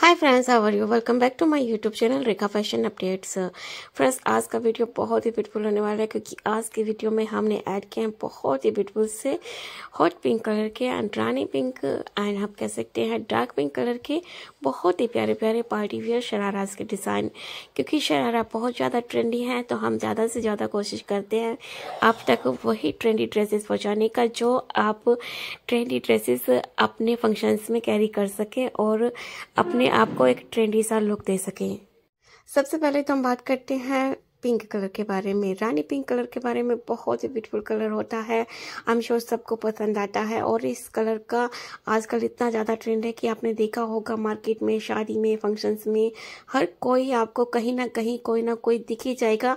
hi friends our you welcome back to my YouTube channel Rekha fashion updates friends आज का video बहुत ही beautiful होने वाला है क्योंकि आज की वीडियो में हमने ऐड किए हैं बहुत ही ब्यूटीफुल से हॉट पिंक कलर के एंड रानी पिंक एंड हम कह सकते हैं डार्क पिंक कलर के बहुत ही प्यारे प्यारे पार्टी वियर शराराज के डिज़ाइन क्योंकि शरारा बहुत ज़्यादा ट्रेंडी है तो हम ज़्यादा से ज़्यादा कोशिश करते हैं आप तक वही ट्रेंडी ड्रेसेस पहुँचाने का जो आप ट्रेंडी ड्रेसेस अपने फंक्शंस में कैरी कर सकें और अपने आपको एक ट्रेंडी सा लुक दे सकें सबसे पहले तो हम बात करते हैं पिंक कलर के बारे में रानी पिंक कलर के बारे में बहुत ही ब्यूटीफुल कलर होता है आई एम श्योर सबको पसंद आता है और इस कलर का आजकल इतना ज़्यादा ट्रेंड है कि आपने देखा होगा मार्केट में शादी में फंक्शंस में हर कोई आपको कहीं ना कहीं कोई ना कोई दिख ही जाएगा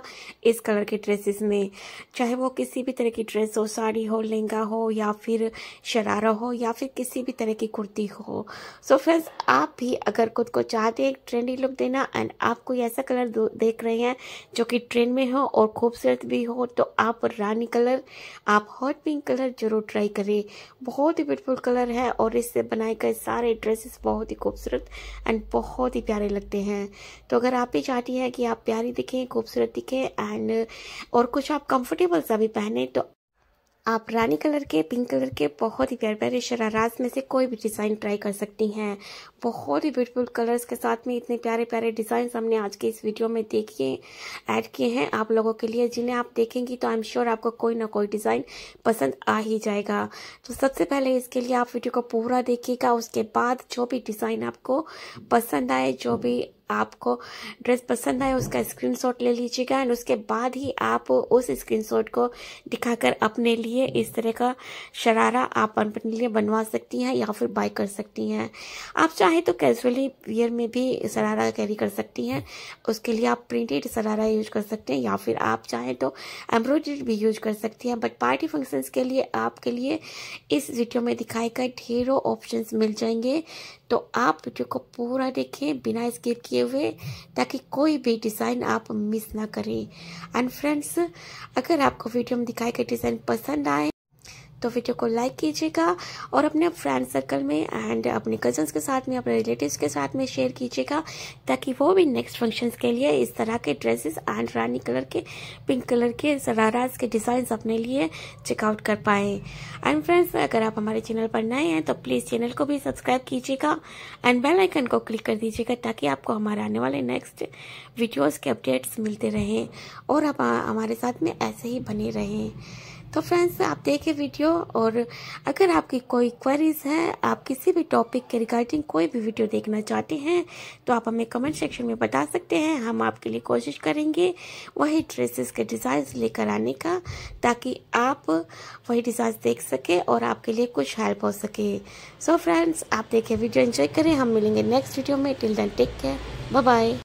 इस कलर के ड्रेसेस में चाहे वो किसी भी तरह की ड्रेस हो साड़ी हो लहंगा हो या फिर शरारा हो या फिर किसी भी तरह की कुर्ती हो सो so फ्रेंड्स आप भी अगर खुद को चाहते हैं ट्रेंडी लुक देना एंड आप कोई ऐसा कलर देख रहे हैं जो कि कि ट्रेन में हो और खूबसूरत भी हो तो आप रानी कलर आप हॉट पिंक कलर जरूर ट्राई करें बहुत ही ब्यूटीफुल कलर है और इससे बनाए गए सारे ड्रेसेस बहुत ही खूबसूरत एंड बहुत ही प्यारे लगते हैं तो अगर आप भी चाहती हैं कि आप प्यारी दिखें खूबसूरत दिखें एंड और कुछ आप कंफर्टेबल सा भी पहने तो आप रानी कलर के पिंक कलर के बहुत ही प्यारे प्यारे शराराज में से कोई भी डिज़ाइन ट्राई कर सकती हैं बहुत ही ब्यूटीफुल कलर्स के साथ में इतने प्यारे प्यारे डिज़ाइन हमने आज के इस वीडियो में देखिए ऐड किए हैं आप लोगों के लिए जिन्हें आप देखेंगी तो आई एम श्योर आपको कोई ना कोई डिज़ाइन पसंद आ ही जाएगा तो सबसे पहले इसके लिए आप वीडियो को पूरा देखिएगा उसके बाद जो भी डिज़ाइन आपको पसंद आए जो भी आपको ड्रेस पसंद आए उसका स्क्रीनशॉट ले लीजिएगा एंड उसके बाद ही आप उस स्क्रीनशॉट को दिखाकर अपने लिए इस तरह का शरारा आप अपने लिए बनवा सकती हैं या फिर बाय कर सकती हैं आप चाहे तो कैजुअली वियर में भी शरारा कैरी कर सकती हैं उसके लिए आप प्रिंटेड शरारा यूज कर सकते हैं या फिर आप चाहें तो एम्ब्रॉयडरी भी यूज कर सकती हैं बट पार्टी फंक्शन के लिए आपके लिए इस वीडियो में दिखाई गए ढेरों ऑप्शन मिल जाएंगे तो आप वीडियो को पूरा देखें बिना स्किप किए किए हुए ताकि कोई भी डिज़ाइन आप मिस ना करें एंड फ्रेंड्स अगर आपको वीडियो में दिखाए गए डिज़ाइन पसंद आए तो वीडियो को लाइक कीजिएगा और अपने फ्रेंड सर्कल में एंड अपने कजन्स के साथ में अपने रिलेटिव्स के साथ में शेयर कीजिएगा ताकि वो भी नेक्स्ट फंक्शंस के लिए इस तरह के ड्रेसेस एंड रानी कलर के पिंक कलर के सराराज के डिज़ाइन अपने लिए चेकआउट कर पाएँ एंड फ्रेंड्स अगर आप हमारे चैनल पर नए हैं तो प्लीज़ चैनल को भी सब्सक्राइब कीजिएगा एंड बेल आइकन को क्लिक कर दीजिएगा ताकि आपको हमारे आने वाले नेक्स्ट वीडियोज़ के अपडेट्स मिलते रहें और आप हमारे साथ में ऐसे ही बने रहें तो फ्रेंड्स आप देखें वीडियो और अगर आपकी कोई क्वेरीज है आप किसी भी टॉपिक के रिगार्डिंग कोई भी वीडियो देखना चाहते हैं तो आप हमें कमेंट सेक्शन में बता सकते हैं हम आपके लिए कोशिश करेंगे वही ड्रेसेस के डिज़ाइंस लेकर आने का ताकि आप वही डिज़ाइन देख सकें और आपके लिए कुछ हेल्प हो सके सो so फ्रेंड्स आप देखें वीडियो एंजॉय करें हम मिलेंगे नेक्स्ट वीडियो में till then take care bye